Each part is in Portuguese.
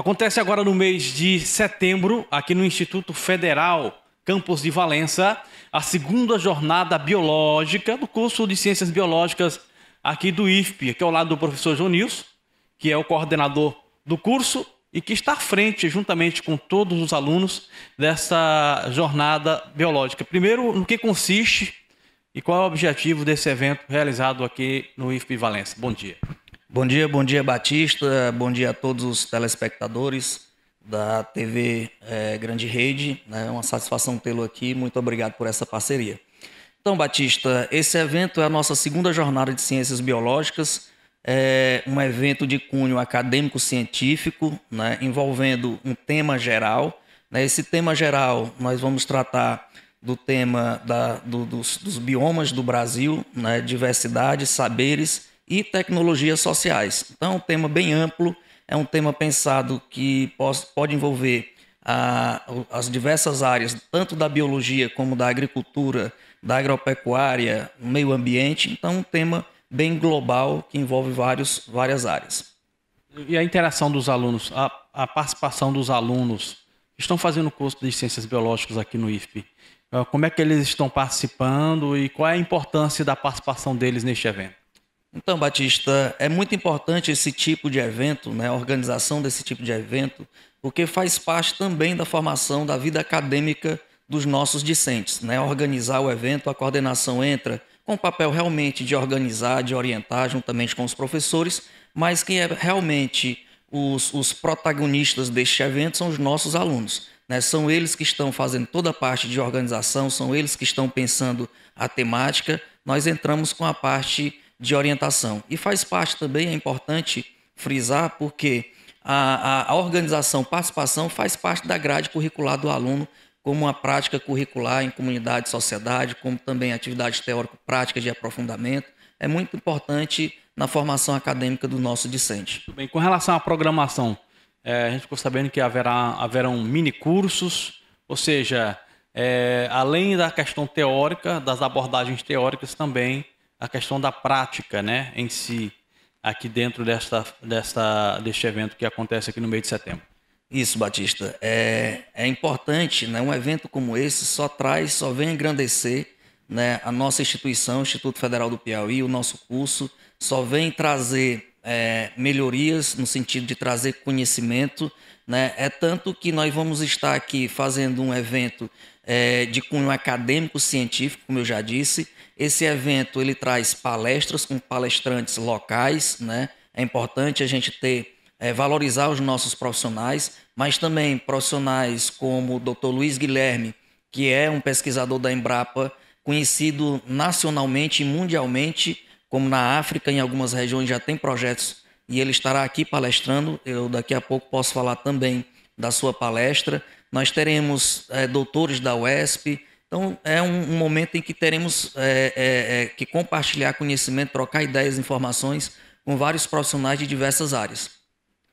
Acontece agora no mês de setembro, aqui no Instituto Federal Campos de Valença, a segunda jornada biológica do curso de Ciências Biológicas aqui do IFP, aqui é ao lado do professor João Nilson, que é o coordenador do curso e que está à frente, juntamente com todos os alunos, dessa jornada biológica. Primeiro, no que consiste e qual é o objetivo desse evento realizado aqui no IFP Valença. Bom dia. Bom dia, bom dia Batista, bom dia a todos os telespectadores da TV é, eh, Grande Rede. É uma satisfação tê-lo aqui, muito obrigado por essa parceria. Então, Batista, esse evento é a nossa segunda jornada de ciências biológicas, é um evento de cunho acadêmico-científico, né? envolvendo um tema geral. Né? Esse tema geral nós vamos tratar do tema da, do, dos, dos, biomas do Brasil, né? diversidade, saberes e tecnologias sociais. Então, é um tema bem amplo, é um tema pensado que pode envolver a, ah, as diversas áreas, tanto da biologia como da agricultura, da agropecuária, meio ambiente. Então, um tema bem global que envolve vários, várias áreas. E a interação dos alunos, a, a participação dos alunos que estão fazendo o curso de Ciências Biológicas aqui no IFP, ah, como é que eles estão participando e qual é a importância da participação deles neste evento? Então, Batista, é muito importante esse tipo de evento, né, a organização desse tipo de evento, porque faz parte também da formação da vida acadêmica dos nossos discentes. Né? Organizar o evento, a coordenação entra com o papel realmente de organizar, de orientar, juntamente com os professores, mas quem é realmente os, os protagonistas deste evento são os nossos alunos. Né? São eles que estão fazendo toda a parte de organização, são eles que estão pensando a temática. Nós entramos com a parte de orientação. E faz parte também, é importante frisar, porque a, a, a organização participação faz parte da grade curricular do aluno, como uma prática curricular em comunidade e sociedade, como também atividades teórico-práticas de aprofundamento. É muito importante na formação acadêmica do nosso discente. Muito bem, com relação à programação, é, a gente ficou sabendo que haverá, haverão mini cursos, ou seja, é, além da questão teórica, das abordagens teóricas também, a questão da prática né, em si, aqui dentro desta, desta, deste evento que acontece aqui no meio de setembro. Isso, Batista. É, é importante, né, um evento como esse só traz, só vem engrandecer né, a nossa instituição, Instituto Federal do Piauí, o nosso curso, só vem trazer é, melhorias no sentido de trazer conhecimento. Né? É tanto que nós vamos estar aqui fazendo um evento é, de cunho acadêmico científico, como eu já disse. Esse evento ele traz palestras com palestrantes locais, né? É importante a gente ter é, valorizar os nossos profissionais, mas também profissionais como o Dr. Luiz Guilherme, que é um pesquisador da Embrapa, conhecido nacionalmente e mundialmente, como na África, em algumas regiões já tem projetos e ele estará aqui palestrando. Eu daqui a pouco posso falar também da sua palestra. Nós teremos é, doutores da UESP. Então, é um, um momento em que teremos é, que compartilhar conhecimento, trocar ideias, informações com vários profissionais de diversas áreas.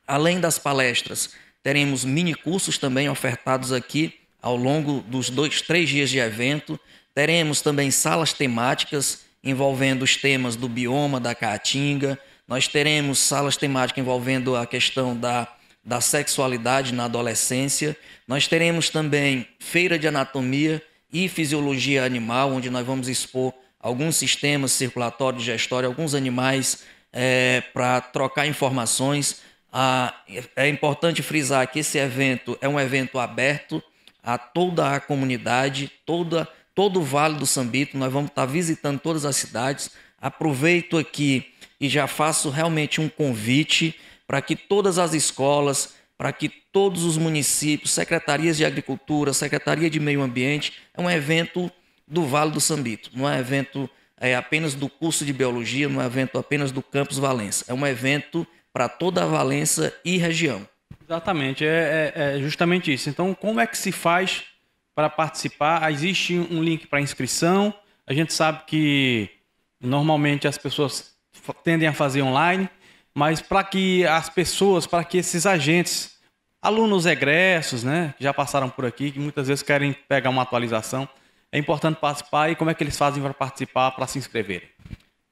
Além das palestras, teremos mini cursos também ofertados aqui ao longo dos dois, três dias de evento. Teremos também salas temáticas envolvendo os temas do bioma da Caatinga. Nós teremos salas temáticas envolvendo a questão da da sexualidade na adolescência. Nós teremos também feira de anatomia e fisiologia animal, onde nós vamos expor alguns sistemas circulatórios, digestórios, alguns animais é, para trocar informações. Ah, é importante frisar que esse evento é um evento aberto a toda a comunidade, toda, todo o Vale do Sambito. Nós vamos estar visitando todas as cidades. Aproveito aqui e já faço realmente um convite para que todas as escolas, para que todos os municípios, secretarias de agricultura, secretaria de meio ambiente, é um evento do Vale do Sambito, não é evento é, apenas do curso de biologia, não é evento apenas do campus Valença, é um evento para toda a Valença e região. Exatamente, é, é, é justamente isso. Então, como é que se faz para participar? Ah, existe um link para inscrição. A gente sabe que normalmente as pessoas tendem a fazer online, mas para que as pessoas, para que esses agentes, alunos egressos, né, que já passaram por aqui, que muitas vezes querem pegar uma atualização, é importante participar e como é que eles fazem para participar, para se inscrever.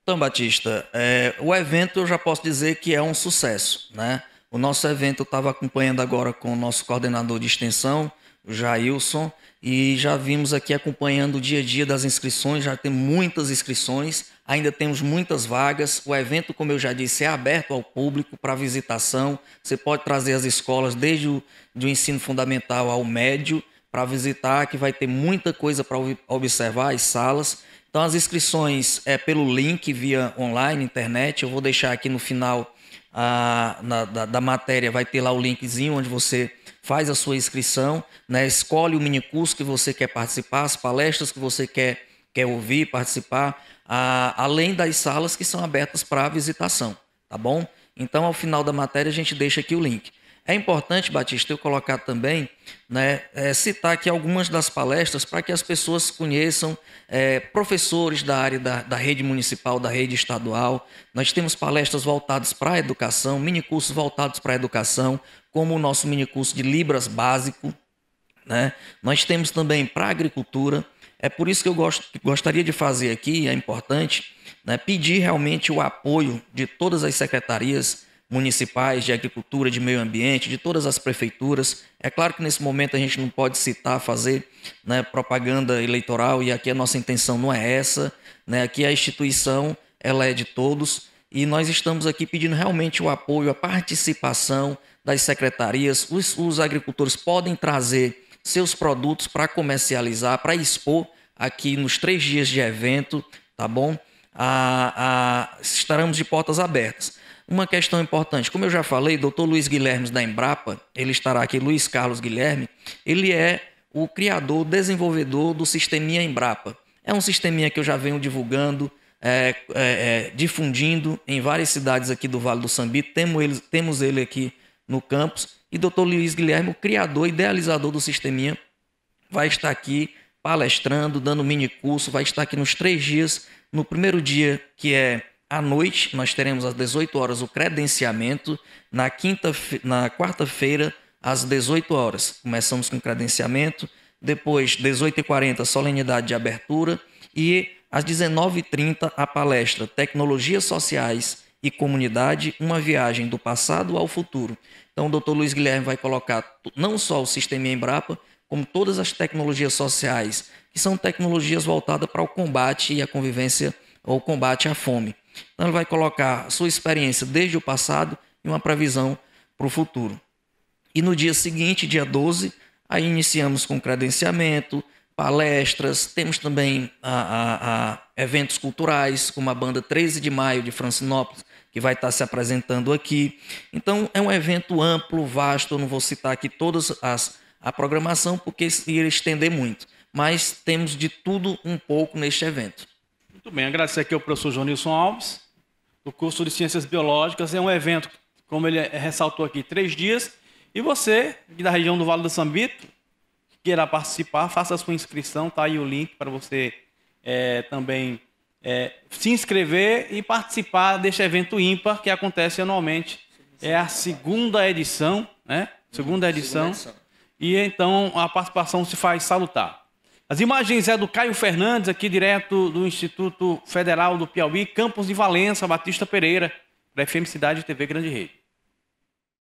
Então, Batista, é, o evento eu já posso dizer que é um sucesso, né? O nosso evento eu estava acompanhando agora com o nosso coordenador de extensão, o Jailson, e já vimos aqui acompanhando o dia a dia das inscrições, já tem muitas inscrições ainda temos muitas vagas. O evento, como eu já disse, é aberto ao público para visitação. Você pode trazer as escolas desde o do ensino fundamental ao médio para visitar, que vai ter muita coisa para observar as salas. Então as inscrições é pelo link via online, internet. Eu vou deixar aqui no final a, na, da, da matéria, vai ter lá o linkzinho onde você faz a sua inscrição, né? escolhe o minicurso que você quer participar, as palestras que você quer, quer ouvir, participar a, além das salas que são abertas para visitação, tá bom? Então, ao final da matéria, a gente deixa aqui o link. É importante, Batista, eu colocar também, né, é, citar aqui algumas das palestras para que as pessoas conheçam é, professores da área da, da, rede municipal, da rede estadual. Nós temos palestras voltadas para a educação, minicursos voltados para a educação, como o nosso minicurso de Libras Básico. Né? Nós temos também para a agricultura, é por isso que eu gost, gostaria de fazer aqui, é importante, né, pedir realmente o apoio de todas as secretarias municipais de agricultura, de meio ambiente, de todas as prefeituras. É claro que nesse momento a gente não pode citar, fazer né, propaganda eleitoral e aqui a nossa intenção não é essa. Né? Aqui a instituição ela é de todos e nós estamos aqui pedindo realmente o apoio, a participação das secretarias. Os, os agricultores podem trazer seus produtos para comercializar, para expor aqui nos três dias de evento, tá bom? A, a, estaremos de portas abertas. Uma questão importante, como eu já falei, doutor Luiz Guilherme da Embrapa, ele estará aqui, Luiz Carlos Guilherme, ele é o criador, desenvolvedor do Sisteminha Embrapa. É um sisteminha que eu já venho divulgando, é, é, é, difundindo em várias cidades aqui do Vale do Sambi, temos ele, temos ele aqui no campus, e doutor Luiz Guilherme, o criador, idealizador do Sisteminha, vai estar aqui palestrando, dando mini curso, vai estar aqui nos três dias. No primeiro dia, que é à noite, nós teremos às 18 horas o credenciamento. Na, quinta, na quarta-feira, às 18 horas, começamos com credenciamento. Depois, 18h40, solenidade de abertura. E às 19h30, a palestra Tecnologias Sociais e Comunidade, uma viagem do passado ao futuro. Então, o Dr. Luiz Guilherme vai colocar não só o sistema Embrapa, como todas as tecnologias sociais, que são tecnologias voltadas para o combate e a convivência ou combate à fome. Então ele vai colocar sua experiência desde o passado e uma previsão para o futuro. E no dia seguinte, dia 12, aí iniciamos com credenciamento, palestras, temos também a, a, a eventos culturais, como a banda 13 de maio de Francinópolis, que vai estar se apresentando aqui. Então é um evento amplo, vasto, eu não vou citar aqui todas as a programação, porque iria estender muito. Mas temos de tudo um pouco neste evento. Muito bem, agradecer aqui ao professor Jonilson Alves, do curso de Ciências Biológicas. É um evento, como ele ressaltou aqui, três dias. E você, da região do Vale do Sambito, que queira participar, faça a sua inscrição, tá aí o link para você é, também é, se inscrever e participar deste evento ímpar que acontece anualmente. É a segunda edição, né? Segunda edição. Segunda edição e então a participação se faz salutar. As imagens é do Caio Fernandes, aqui direto do Instituto Federal do Piauí, campus de Valença, Batista Pereira, da FM Cidade TV Grande Rede.